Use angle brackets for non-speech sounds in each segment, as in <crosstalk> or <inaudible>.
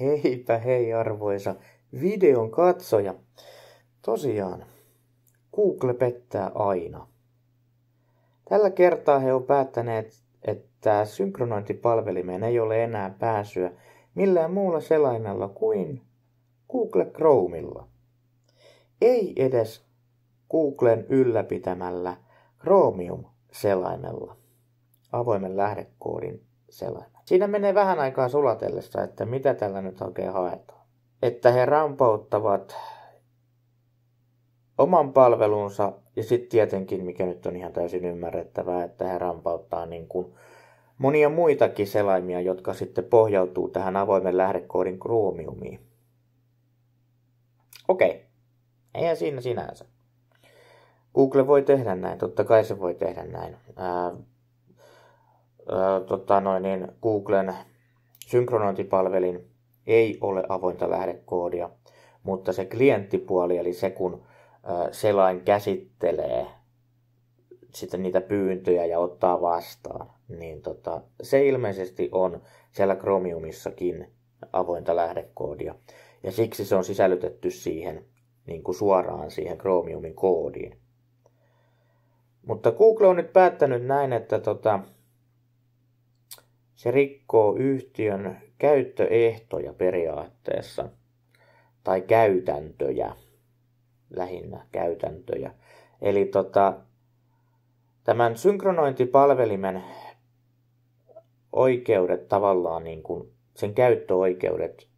Heipä hei arvoisa videon katsoja. Tosiaan, Google pettää aina. Tällä kertaa he ovat päättäneet, että synkronointipalvelimeen ei ole enää pääsyä millään muulla selaimella kuin Google Chromeilla. Ei edes Googlen ylläpitämällä Chromium-selaimella, avoimen lähdekoodin selaimella. Siinä menee vähän aikaa sulatellessa, että mitä tällä nyt oikein haetaan. Että he rampauttavat oman palvelunsa ja sitten tietenkin, mikä nyt on ihan täysin ymmärrettävää, että he rampauttaa niin kuin monia muitakin selaimia, jotka sitten pohjautuu tähän avoimen lähdekoodin Chromiumiin. Okei, eihän siinä sinänsä. Google voi tehdä näin, totta kai se voi tehdä näin. Ää, tota noin, niin Googlen synkronointipalvelin ei ole avointa lähdekoodia, mutta se klienttipuoli, eli se kun selain käsittelee sitten niitä pyyntöjä ja ottaa vastaan, niin tota, se ilmeisesti on siellä Chromiumissakin avointa lähdekoodia. Ja siksi se on sisällytetty siihen niin kuin suoraan siihen Chromiumin koodiin. Mutta Google on nyt päättänyt näin, että tota, se rikkoo yhtiön käyttöehtoja periaatteessa, tai käytäntöjä, lähinnä käytäntöjä. Eli tota, tämän synkronointipalvelimen oikeudet tavallaan, niin kuin sen käyttöoikeudet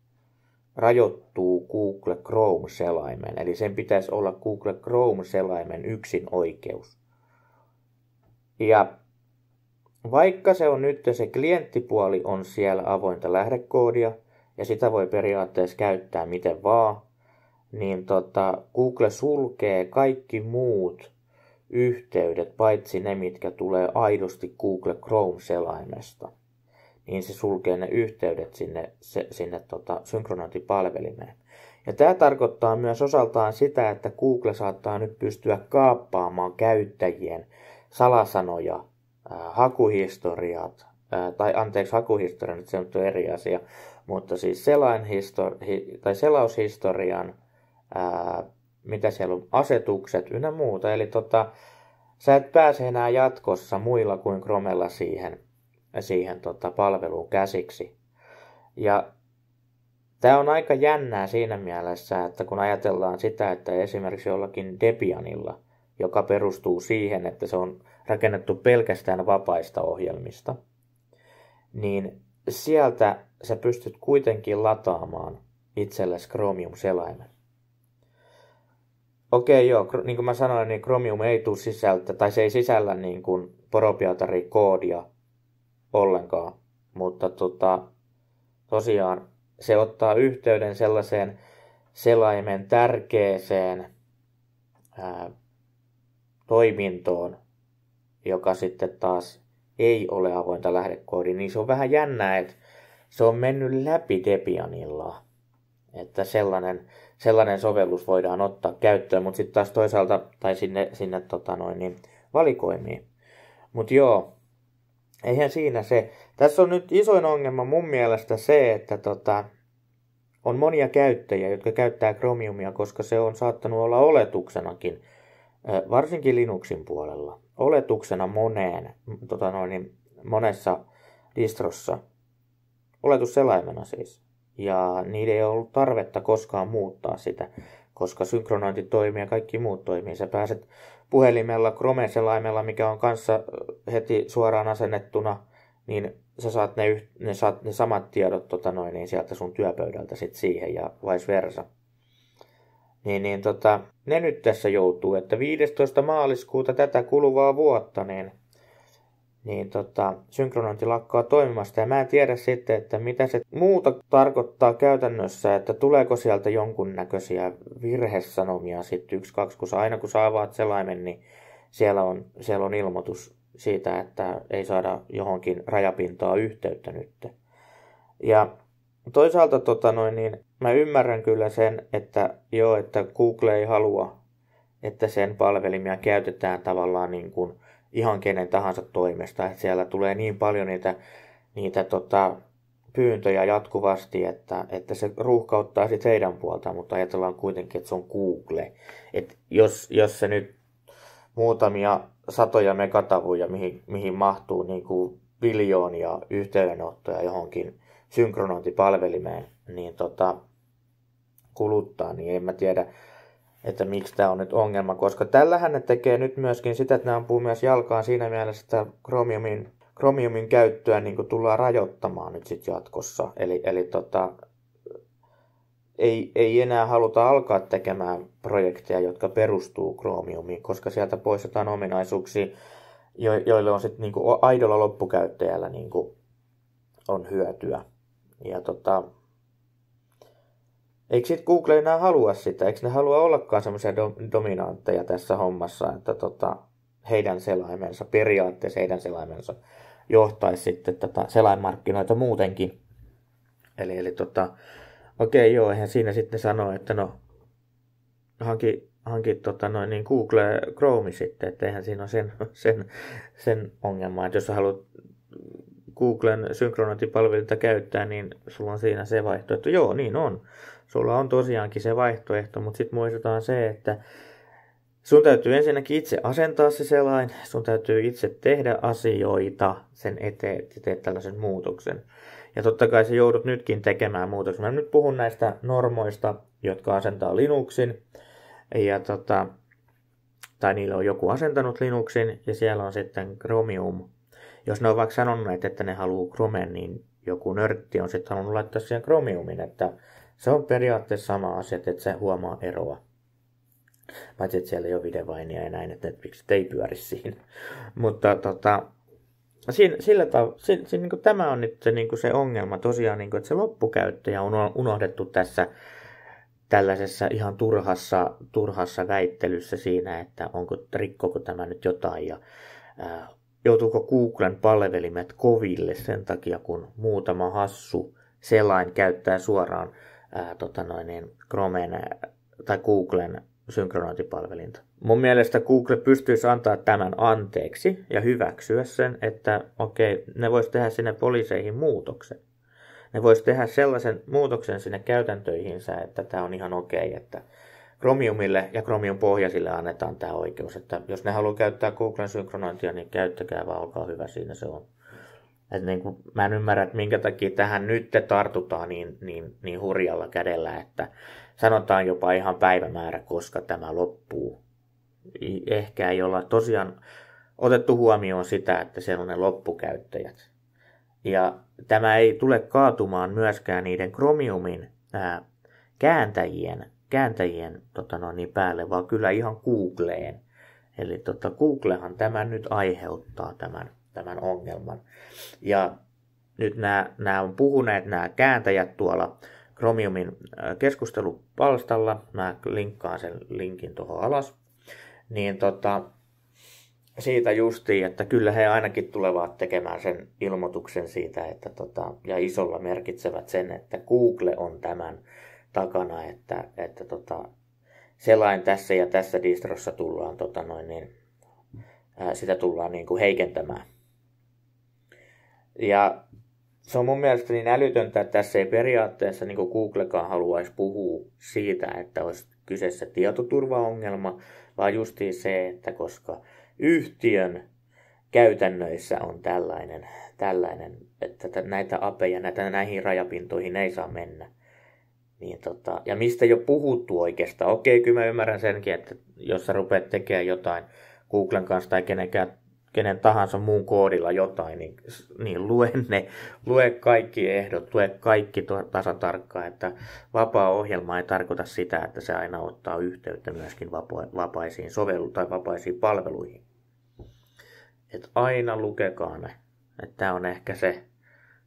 rajoittuu Google Chrome-selaimeen. Eli sen pitäisi olla Google Chrome-selaimen yksin oikeus. Ja vaikka se on nyt se klienttipuoli on siellä avointa lähdekoodia ja sitä voi periaatteessa käyttää miten vaan, niin tota, Google sulkee kaikki muut yhteydet, paitsi ne, mitkä tulee aidosti Google Chrome-selaimesta. Niin se sulkee ne yhteydet sinne, se, sinne tota, synkronointipalvelimeen. Ja tämä tarkoittaa myös osaltaan sitä, että Google saattaa nyt pystyä kaappaamaan käyttäjien salasanoja hakuhistoriat, tai anteeksi, hakuhistoria nyt se on eri asia, mutta siis selain histori- tai selaushistorian, ää, mitä siellä on, asetukset ynnä muuta. Eli tota, sä et pääse enää jatkossa muilla kuin Chromella siihen, siihen tota, palveluun käsiksi. Ja tämä on aika jännää siinä mielessä, että kun ajatellaan sitä, että esimerkiksi jollakin Debianilla – joka perustuu siihen, että se on rakennettu pelkästään vapaista ohjelmista, niin sieltä sä pystyt kuitenkin lataamaan itsellesi Chromium-selaimen. Okei, joo, niin kuin mä sanoin, niin Chromium ei tule sisältä, tai se ei sisällä niin kuin koodia ollenkaan, mutta tota, tosiaan se ottaa yhteyden sellaiseen selaimen tärkeeseen ää, toimintoon, joka sitten taas ei ole avointa lähdekoodi, niin se on vähän jännä, että se on mennyt läpi Debianilla. Että sellainen, sellainen sovellus voidaan ottaa käyttöön, mutta sitten taas toisaalta, tai sinne, sinne tota noin, niin valikoimiin. Mutta joo, eihän siinä se. Tässä on nyt isoin ongelma mun mielestä se, että tota, on monia käyttäjiä, jotka käyttää Chromiumia, koska se on saattanut olla oletuksenakin – varsinkin Linuxin puolella, oletuksena moneen, tota noin, niin monessa distrossa, oletusselaimena siis, ja niiden ei ollut tarvetta koskaan muuttaa sitä, koska synkronointi toimii ja kaikki muut toimii. Sä pääset puhelimella, Chrome-selaimella, mikä on kanssa heti suoraan asennettuna, niin sä saat ne, ne, saat ne samat tiedot tota noin, niin sieltä sun työpöydältä sit siihen ja vice versa. Niin, niin tota, ne nyt tässä joutuu, että 15. maaliskuuta tätä kuluvaa vuotta, niin, niin tota, synkronointi lakkaa toimimasta. Ja mä en tiedä sitten, että mitä se muuta tarkoittaa käytännössä, että tuleeko sieltä jonkunnäköisiä virhesanomia sitten yksi, kaksi, kun sä, aina kun sä avaat selaimen, niin siellä on, siellä on ilmoitus siitä, että ei saada johonkin rajapintaa yhteyttä nyt. Ja toisaalta tota noin, niin Mä ymmärrän kyllä sen, että joo, että Google ei halua, että sen palvelimia käytetään tavallaan niin kuin ihan kenen tahansa toimesta. Että siellä tulee niin paljon niitä, niitä tota, pyyntöjä jatkuvasti, että, että se ruuhkauttaa sitten heidän puolta, mutta ajatellaan kuitenkin, että se on Google. Et jos, jos se nyt muutamia satoja megatavuja, mihin, mihin mahtuu niin kuin biljoonia yhteydenottoja johonkin synkronointipalvelimeen, niin tota, kuluttaa, niin en mä tiedä, että miksi tämä on nyt ongelma, koska tällähän ne tekee nyt myöskin sitä, että ne ampuu myös jalkaan siinä mielessä, että kromiumin, kromiumin käyttöä niin tullaan rajoittamaan nyt sitten jatkossa. Eli, eli tota, ei, ei enää haluta alkaa tekemään projekteja, jotka perustuu kromiumiin, koska sieltä poistetaan ominaisuuksia, jo, joille on sitten niinku aidolla loppukäyttäjällä niinku on hyötyä. Ja tota, Eikö sitten Google enää halua sitä? Eikö ne halua ollakaan semmoisia do, dominaantteja tässä hommassa, että tota, heidän selaimensa, periaatteessa heidän selaimensa johtaisi sitten tätä selainmarkkinoita muutenkin. Eli, eli tota, okei joo, eihän siinä sitten sano, että no hanki, hanki tota noin, niin Google Chrome sitten, että eihän siinä ole sen, <laughs> sen, sen ongelma, että jos haluat Googlen synkronointipalveluita käyttää, niin sulla on siinä se vaihtoehto. Joo, niin on. Sulla on tosiaankin se vaihtoehto, mutta sitten muistetaan se, että sun täytyy ensinnäkin itse asentaa se selain, sun täytyy itse tehdä asioita sen eteen, että teet tällaisen muutoksen. Ja totta kai se joudut nytkin tekemään muutoksen. Mä nyt puhun näistä normoista, jotka asentaa Linuxin. Ja tota, tai niillä on joku asentanut Linuxin ja siellä on sitten Chromium jos ne on vaikka sanonut, että ne haluaa Chromen, niin joku nörtti on sitten halunnut laittaa siihen Chromiumin, että se on periaatteessa sama asia, että se huomaa eroa. Paitsi, että siellä ei ole videovainia ja näin, että Netflix ei pyöri siinä. <laughs> Mutta tota, siinä, sillä tav- si- si- niin tämä on nyt se, niin se ongelma tosiaan, niin kuin, että se loppukäyttäjä on unohdettu tässä tällaisessa ihan turhassa, turhassa väittelyssä siinä, että onko, rikkoko tämä nyt jotain ja äh, joutuuko Googlen palvelimet koville sen takia, kun muutama hassu selain käyttää suoraan ää, tota noin, niin Chromen tai Googlen synkronointipalvelinta. Mun mielestä Google pystyisi antaa tämän anteeksi ja hyväksyä sen, että okei, okay, ne voisi tehdä sinne poliiseihin muutoksen. Ne voisi tehdä sellaisen muutoksen sinne käytäntöihinsä, että tämä on ihan okei, okay, että Chromiumille ja Chromium pohjaisille annetaan tämä oikeus, että jos ne haluaa käyttää Googlen synkronointia, niin käyttäkää vaan, olkaa hyvä, siinä se on. Et niin kuin, mä en ymmärrä, että minkä takia tähän nyt tartutaan niin, niin, niin hurjalla kädellä, että sanotaan jopa ihan päivämäärä, koska tämä loppuu. Ehkä ei olla tosiaan otettu huomioon sitä, että se on ne loppukäyttäjät. Ja tämä ei tule kaatumaan myöskään niiden Chromiumin ää, kääntäjien kääntäjien tota noin, niin päälle, vaan kyllä ihan Googleen. Eli tota, Googlehan tämän nyt aiheuttaa tämän, tämän ongelman. Ja nyt nämä, nämä on puhuneet nämä kääntäjät tuolla Chromiumin keskustelupalstalla. Mä linkkaan sen linkin tuohon alas. Niin tota, siitä justiin, että kyllä he ainakin tulevat tekemään sen ilmoituksen siitä, että tota, ja isolla merkitsevät sen, että Google on tämän takana, että, että tota, selain tässä ja tässä distrossa tullaan, tota noin, niin, ää, sitä tullaan niin kuin heikentämään. Ja se on mun mielestä niin älytöntä, että tässä ei periaatteessa niin kuin Googlekaan haluaisi puhua siitä, että olisi kyseessä tietoturvaongelma, vaan justiin se, että koska yhtiön käytännöissä on tällainen, tällainen että näitä apeja, näitä, näihin rajapintoihin ei saa mennä, niin tota, ja mistä jo puhuttu oikeastaan. Okei, kyllä mä ymmärrän senkin, että jos sä rupeat tekemään jotain Googlen kanssa tai kenenkään, kenen tahansa muun koodilla jotain, niin, niin lue ne, lue kaikki ehdot, lue kaikki tasatarkkaan, että vapaa ohjelma ei tarkoita sitä, että se aina ottaa yhteyttä myöskin vapaisiin sovellu- tai vapaisiin palveluihin. Et aina lukekaa ne. Tämä on ehkä se,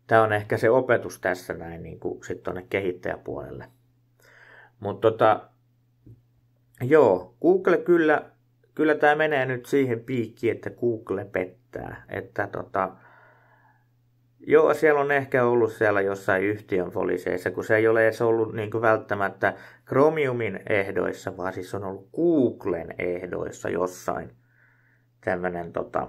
tämä on ehkä se opetus tässä näin niin kuin sitten tuonne kehittäjäpuolelle. Mutta tota, joo, Google kyllä, kyllä tämä menee nyt siihen piikkiin, että Google pettää. Että tota, Joo, siellä on ehkä ollut siellä jossain yhtiön foliseissa, kun se ei ole edes ollut niin kuin välttämättä Chromiumin ehdoissa, vaan siis on ollut Googlen ehdoissa jossain tämmöinen, tota,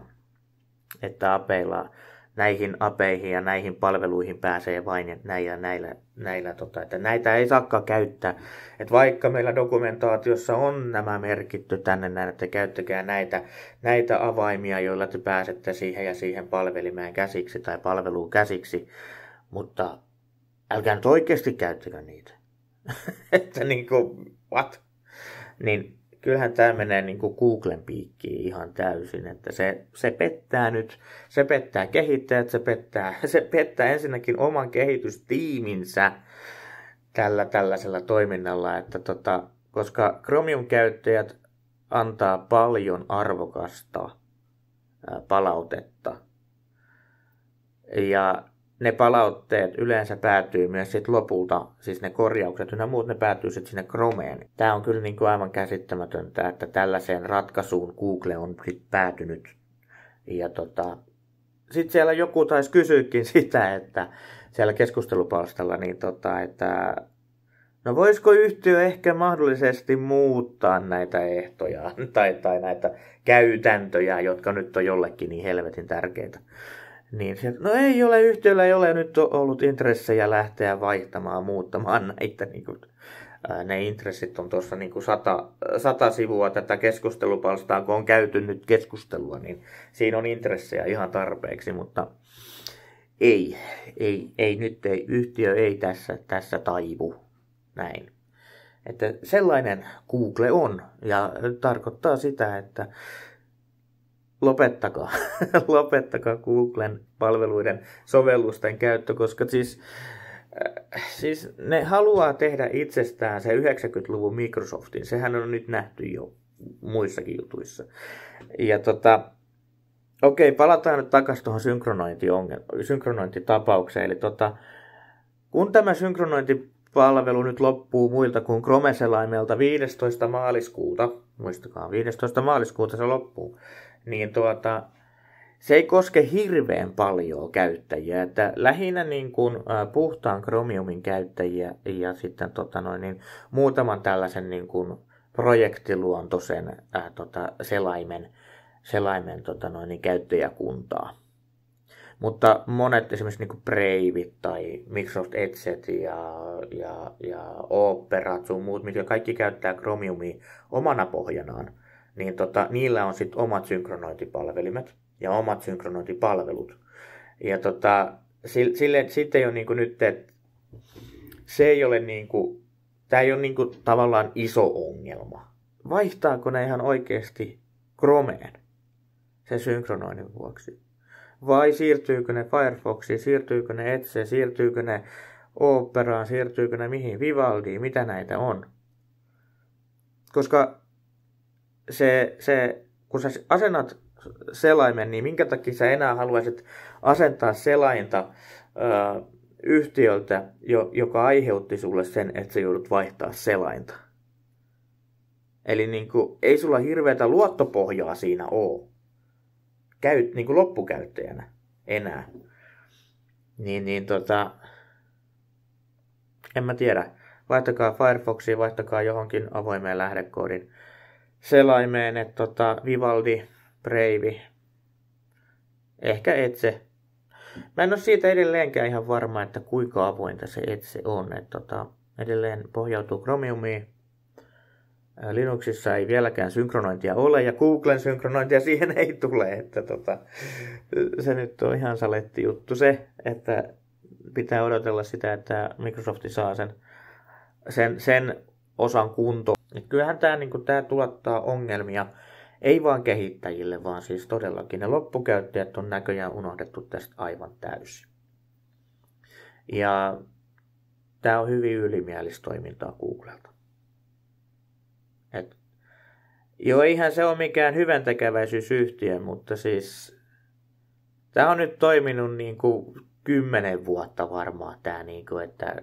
että apeillaan näihin apeihin ja näihin palveluihin pääsee vain näillä, näillä, näillä tota, että näitä ei saakaan käyttää. Et vaikka meillä dokumentaatiossa on nämä merkitty tänne näin, että käyttäkää näitä, näitä avaimia, joilla te pääsette siihen ja siihen palvelimeen käsiksi tai palveluun käsiksi, mutta älkää nyt oikeasti käyttäkö niitä. <laughs> että niin kuin, what? Niin kyllähän tämä menee niin kuin Googlen piikkiin ihan täysin, että se, se pettää nyt, se pettää kehittäjät, se pettää, <laughs> se pettää ensinnäkin oman kehitystiiminsä tällä tällaisella toiminnalla, että tota, koska Chromium-käyttäjät antaa paljon arvokasta palautetta. Ja ne palautteet yleensä päätyy myös sit lopulta, siis ne korjaukset ja muut, ne päätyy sitten sinne Chromeen. Tämä on kyllä niin kuin aivan käsittämätöntä, että tällaiseen ratkaisuun Google on sit päätynyt. Ja tota, sitten siellä joku taisi kysyykin <laughs> sitä, että siellä keskustelupalstalla, niin tota, että no voisiko yhtiö ehkä mahdollisesti muuttaa näitä ehtoja <laughs> tai, tai näitä käytäntöjä, jotka nyt on jollekin niin helvetin tärkeitä. Niin, sieltä, no ei ole, yhtiöllä ei ole nyt ollut intressejä lähteä vaihtamaan, muuttamaan <laughs> näitä. Niin kuin, ää, ne intressit on tuossa niin kuin sata, sata sivua tätä keskustelupalstaa, kun on käyty nyt keskustelua, niin siinä on intressejä ihan tarpeeksi, mutta ei, ei, ei nyt ei, yhtiö ei tässä, tässä taivu. Näin. Että sellainen Google on ja tarkoittaa sitä, että lopettakaa, <laughs> lopettakaa Googlen palveluiden sovellusten käyttö, koska siis, äh, siis ne haluaa tehdä itsestään se 90-luvun Microsoftin. Sehän on nyt nähty jo muissakin jutuissa. Ja tota, okei, palataan nyt takaisin tuohon synkronointitapaukseen. Eli tota, kun tämä synkronointipalvelu nyt loppuu muilta kuin Chrome-selaimelta 15. maaliskuuta, muistakaa, 15. maaliskuuta se loppuu, niin tuota, se ei koske hirveän paljon käyttäjiä. Että lähinnä niin kuin, puhtaan Chromiumin käyttäjiä ja sitten tota noin, niin muutaman tällaisen niin kuin, projektiluontoisen äh, tota, selaimen, selaimen tota noin, niin käyttäjäkuntaa. Mutta monet esimerkiksi niin Brave tai Microsoft Edge ja, ja, ja Opera sun muut, mitkä kaikki käyttää Chromiumia omana pohjanaan, niin tota, niillä on sitten omat synkronointipalvelimet ja omat synkronointipalvelut. Ja tota, sille, sille, sitten jo niin nyt, että se ei ole niin kuin, tämä ei ole niin kuin tavallaan iso ongelma. Vaihtaako ne ihan oikeasti Chromeen sen synkronoinnin vuoksi? Vai siirtyykö ne Firefoxiin, siirtyykö ne Etse, siirtyykö ne Operaan, siirtyykö ne mihin, Vivaldiin, mitä näitä on? Koska se, se, kun sä asennat selaimen, niin minkä takia sä enää haluaisit asentaa selainta ö, yhtiöltä, jo, joka aiheutti sulle sen, että sä joudut vaihtaa selainta? Eli niin kuin, ei sulla hirveätä luottopohjaa siinä ole. Käyt niin kuin loppukäyttäjänä enää. Niin, niin tota, en mä tiedä. Vaihtakaa Firefoxiin, vaihtakaa johonkin avoimeen lähdekoodin selaimeen, että tota, Vivaldi, Breivi, ehkä Etse. Mä en ole siitä edelleenkään ihan varma, että kuinka avointa se Etse on. Et tota, edelleen pohjautuu Chromiumiin. Linuxissa ei vieläkään synkronointia ole ja Googlen synkronointia siihen ei tule. Että tota, se nyt on ihan saletti juttu se, että pitää odotella sitä, että Microsoft saa sen, sen, sen osan kuntoon. Et niin kyllähän tämä niinku, tää tuottaa ongelmia, ei vaan kehittäjille, vaan siis todellakin ne loppukäyttäjät on näköjään unohdettu tästä aivan täysin. Ja tämä on hyvin ylimielistä toimintaa Googlelta. Et, joo, eihän se ole mikään hyvän tekeväisyysyhtiö, mutta siis tämä on nyt toiminut niin kuin kymmenen vuotta varmaan tämä, niin kuin, että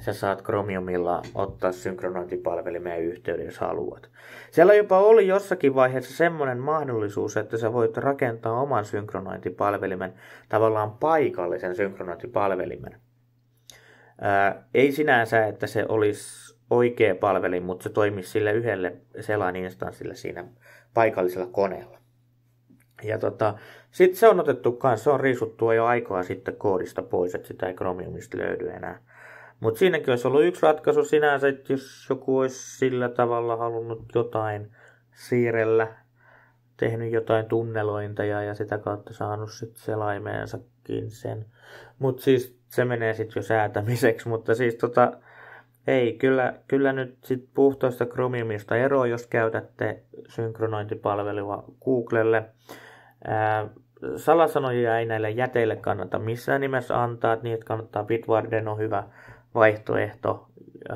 sä saat Chromiumilla ottaa synkronointipalvelimeen yhteyden, jos haluat. Siellä jopa oli jossakin vaiheessa semmoinen mahdollisuus, että sä voit rakentaa oman synkronointipalvelimen, tavallaan paikallisen synkronointipalvelimen. Ää, ei sinänsä, että se olisi oikea palvelin, mutta se toimisi sille yhdelle selan instanssille siinä paikallisella koneella. Ja tota, sitten se on otettu kanssa, se on riisuttua jo aikaa sitten koodista pois, että sitä ei Chromiumista löydy enää. Mutta siinäkin olisi ollut yksi ratkaisu sinänsä, että jos joku olisi sillä tavalla halunnut jotain siirellä, tehnyt jotain tunnelointeja ja, sitä kautta saanut sitten selaimeensakin sen. Mutta siis se menee sitten jo säätämiseksi, mutta siis tota, ei, kyllä, kyllä nyt sit puhtoista Chromiumista eroa, jos käytätte synkronointipalvelua Googlelle. Ää, salasanoja ei näille jäteille kannata missään nimessä antaa, että niitä kannattaa Bitwarden on hyvä vaihtoehto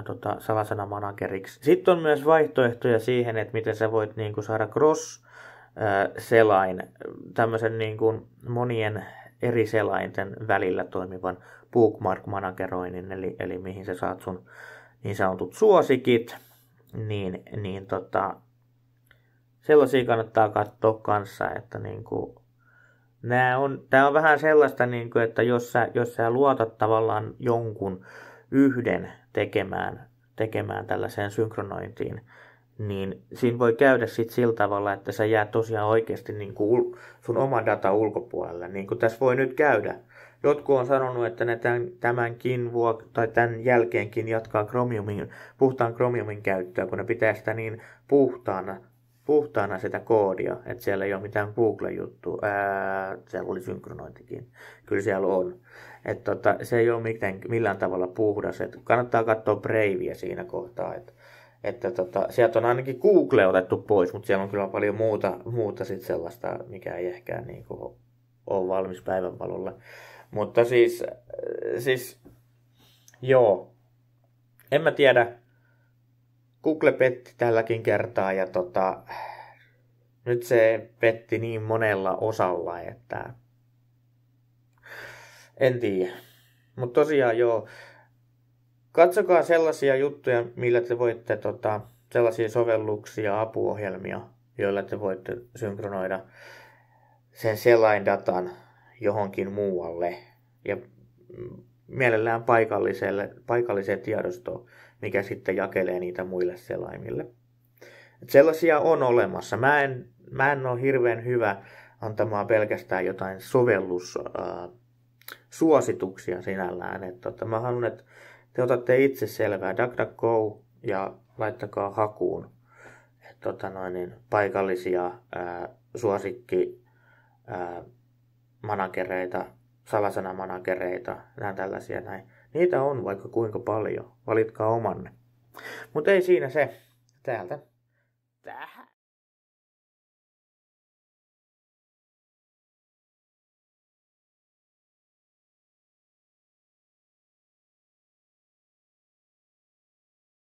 tota, salasanamanageriksi. Sitten on myös vaihtoehtoja siihen, että miten sä voit niin kuin, saada cross selain, tämmöisen niin kuin monien eri selainten välillä toimivan bookmark-manageroinnin, eli, eli mihin sä saat sun niin sanotut suosikit, niin, niin tota, sellaisia kannattaa katsoa kanssa, että niin kuin, nämä on, tämä on vähän sellaista, niin kuin, että jos sä, jos sä luotat tavallaan jonkun yhden tekemään, tekemään tällaiseen synkronointiin, niin siinä voi käydä sit sillä tavalla, että sä jää tosiaan oikeasti niin kuin sun oma data ulkopuolelle, niin kuin tässä voi nyt käydä. Jotkut on sanonut, että ne tämänkin vuok- tai tämän jälkeenkin jatkaa Chromiumin, puhtaan Chromiumin käyttöä, kun ne pitää sitä niin puhtaana puhtaana sitä koodia, että siellä ei ole mitään Google-juttua, siellä oli synkronointikin, kyllä siellä on. Et tota, se ei ole miten, millään tavalla puhdas, Et kannattaa katsoa Braveä siinä kohtaa, että että tota, sieltä on ainakin Google otettu pois, mutta siellä on kyllä paljon muuta, muuta sit sellaista, mikä ei ehkä niin kuin, ole valmis päivänvalolle. Mutta siis, siis joo, en mä tiedä, Google petti tälläkin kertaa ja tota, nyt se petti niin monella osalla, että en tiedä. Mutta tosiaan joo, katsokaa sellaisia juttuja, millä te voitte tota, sellaisia sovelluksia, apuohjelmia, joilla te voitte synkronoida sen selain datan johonkin muualle ja mm, mielellään paikalliselle, paikalliseen tiedostoon mikä sitten jakelee niitä muille selaimille. Et sellaisia on olemassa. Mä en, mä en ole hirveän hyvä antamaan pelkästään jotain sovellus äh, suosituksia sinällään. Et tota, mä haluan, että te otatte itse selvää DuckDuckGo ja laittakaa hakuun et tota noin, niin paikallisia ää, äh, suosikki ää, äh, managereita, salasanamanagereita, nämä tällaisia näin. Niitä on vaikka kuinka paljon. Valitkaa omanne. Mutta ei siinä se. Täältä. Täh.